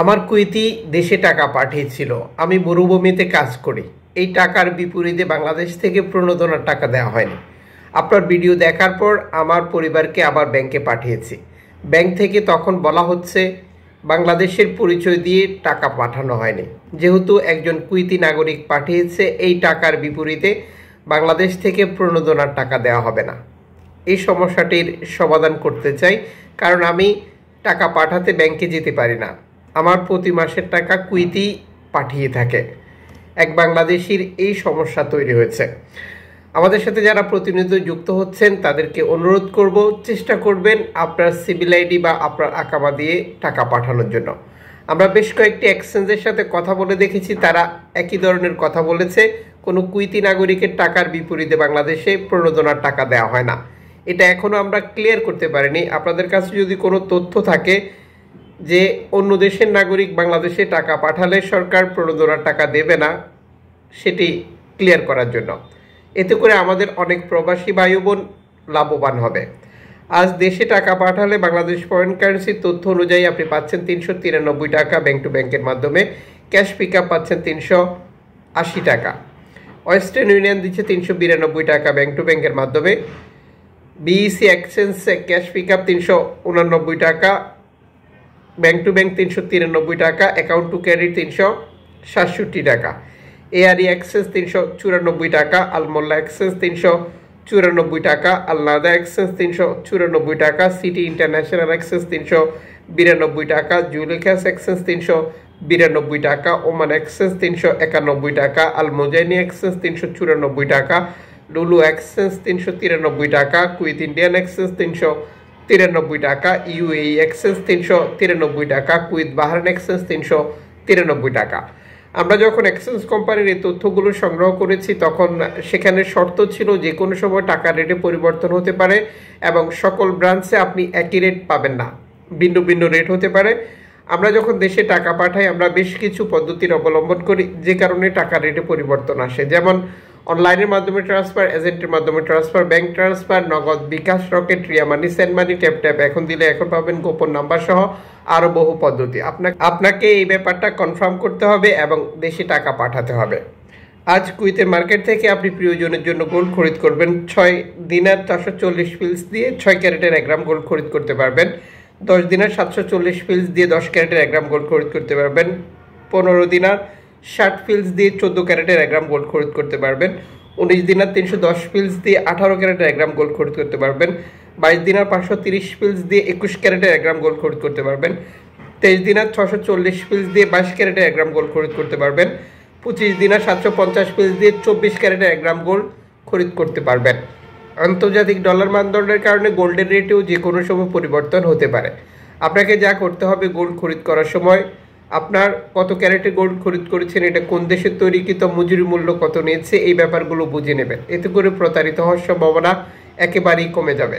আমার কুইতি দেশে টাকা পাঠিয়েছিল আমি মরুভূমিতে কাজ করি এই টাকার বিপরীতে বাংলাদেশ থেকে প্রণোদনার টাকা দেওয়া হয়নি আপনার ভিডিও দেখার পর আমার পরিবারকে আবার ব্যাংকে পাঠিয়েছি ব্যাংক থেকে তখন বলা হচ্ছে বাংলাদেশের পরিচয় দিয়ে টাকা পাঠানো হয়নি যেহেতু একজন কুইতি নাগরিক পাঠিয়েছে এই টাকার বিপরীতে বাংলাদেশ থেকে প্রণোদনার টাকা দেওয়া হবে না এই সমস্যাটির সমাধান করতে চাই কারণ আমি টাকা পাঠাতে ব্যাংকে যেতে পারি না আমার প্রতি মাসের টাকা কুইতি পাঠিয়ে থাকে এক বাংলাদেশির এই সমস্যা তৈরি হয়েছে আমাদের সাথে যারা প্রতিনিধিত্ব যুক্ত হচ্ছেন তাদেরকে অনুরোধ করব চেষ্টা করবেন আপনার সিভিল আইডি বা আপনার আকামা দিয়ে টাকা পাঠানোর জন্য আমরা বেশ কয়েকটি এক্সচেঞ্জের সাথে কথা বলে দেখেছি তারা একই ধরনের কথা বলেছে কোনো কুইতি নাগরিকের টাকার বিপরীতে বাংলাদেশে প্রণোদনার টাকা দেওয়া হয় না এটা এখনও আমরা ক্লিয়ার করতে পারিনি আপনাদের কাছে যদি কোনো তথ্য থাকে যে অন্য দেশের নাগরিক বাংলাদেশে টাকা পাঠালে সরকার প্রণোদনার টাকা দেবে না সেটি ক্লিয়ার করার জন্য এতে করে আমাদের অনেক প্রবাসী বায়ু বোন লাভবান হবে আজ দেশে টাকা পাঠালে বাংলাদেশ ফরেন কারেন্সির তথ্য অনুযায়ী আপনি পাচ্ছেন তিনশো তিরানব্বই টাকা ব্যাংক টু ব্যাংকের মাধ্যমে ক্যাশ পিক আপ পাচ্ছেন তিনশো আশি টাকা ওয়েস্টার্ন ইউনিয়ন দিচ্ছে তিনশো বিরানব্বই টাকা ব্যাংক টু ব্যাংকের মাধ্যমে BEC exchange cash pick up তিনশো উনানব্বই টাকা ব্যাংক টু ব্যাংক তিনশো তিরানব্বই টাকা অ্যাকাউন্ট টু ক্যারি তিনশো সাতষট্টি টাকা এআরই অ্যাক্সেস তিনশো চুরানব্বই টাকা আলমোল্লা অ্যাক্সেস তিনশো চুরানব্বই টাকা আলনাদা অ্যাক্সেস তিনশো চুরানব্বই টাকা সিটি ইন্টারন্যাশনাল অ্যাক্সেস তিনশো বিরানব্বই টাকা জুলেখাস অ্যাক্সেস তিনশো বিরানব্বই টাকা ওমান অ্যাক্সেস তিনশো একানব্বই টাকা আলমোজাইনি অ্যাক্সেস তিনশো চুরানব্বই টাকা লুলু অ্যাক্সেস তিনশো তিরানব্বই টাকা কুইথ ইন্ডিয়ান অ্যাক্সেস তিনশো তিরানব্বই টাকা ইউএই এক্সচেঞ্জ তিনশো তিরানব্বই টাকা কুইত বাহারান এক্সচেঞ্জ তিনশো তিরানব্বই টাকা আমরা যখন এক্সচেঞ্জ কোম্পানির এই তথ্যগুলো সংগ্রহ করেছি তখন সেখানে শর্ত ছিল যে কোনো সময় টাকা রেটে পরিবর্তন হতে পারে এবং সকল ব্রাঞ্চে আপনি একই রেট পাবেন না ভিন্ন ভিন্ন রেট হতে পারে আমরা যখন দেশে টাকা পাঠাই আমরা বেশ কিছু পদ্ধতির অবলম্বন করি যে কারণে টাকা রেটে পরিবর্তন আসে যেমন অনলাইনের মাধ্যমে ট্রান্সফার এজেন্টের মাধ্যমে transfer bank transfer Nagad bKash Rocket Ria money send money tap tap এখন দিলে এখন পাবেন গোপন নাম্বার সহ আরও বহু পদ্ধতি আপনাকে আপনাকে এই ব্যাপারটা কনফার্ম করতে হবে এবং দেশে টাকা পাঠাতে হবে আজ কুইতের মার্কেট থেকে আপনি প্রিয়জনের জন্য গোল্ড খরিদ করবেন ছয় দিনের চারশো চল্লিশ পিলস দিয়ে ছয় ক্যারেটের এক গ্রাম গোল্ড খরিদ করতে পারবেন দশ দিনের সাতশো চল্লিশ পিলস দিয়ে দশ ক্যারেটের এক গ্রাম গোল্ড খরিদ করতে পারবেন পনেরো দিনার ষাট ফিলস দিয়ে চোদ্দো ক্যারেটের এক গ্রাম গোল্ড খরিদ করতে পারবেন উনিশ দিনার তিনশো দশ ফিলস দিয়ে আঠারো ক্যারেটের এক গ্রাম গোল্ড খরিদ করতে পারবেন বাইশ দিনের পাঁচশো তিরিশ ফিলস দিয়ে একুশ ক্যারেটের এক গ্রাম গোল্ড খরিদ করতে পারবেন তেইশ দিনার ছশো চল্লিশ ফিলস দিয়ে বাইশ ক্যারেটের এক গ্রাম গোল্ড খরিদ করতে পারবেন পঁচিশ দিনের সাতশো পঞ্চাশ ফিলস দিয়ে চব্বিশ ক্যারেটের এক গ্রাম গোল্ড খরিদ করতে পারবেন আন্তর্জাতিক ডলার মানদণ্ডের কারণে গোল্ডের রেটেও যে কোনো সময় পরিবর্তন হতে পারে আপনাকে যা করতে হবে গোল্ড খরিদ করার সময় আপনার কত ক্যারেটে গোল্ড খরিদ করেছেন এটা কোন দেশের তৈরি তৈরিকৃত মজুরি মূল্য কত নিয়েছে এই ব্যাপারগুলো বুঝে নেবেন এতে করে প্রতারিত হওয়ার সম্ভাবনা একেবারেই কমে যাবে